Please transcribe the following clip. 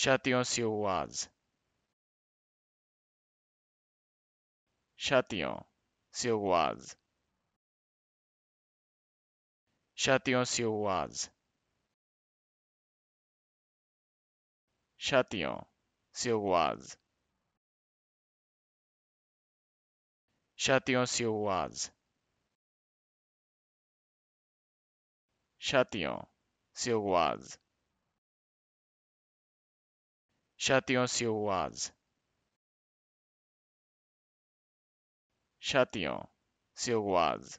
Châtillon-sur Oise. Châtillon-sur-Oise. Châtillon-sur-Oise. Châtillon-sur-Oise. Châtillon-sur-Oise. Châtillon-sur Oise. Châtillon, sur Oise.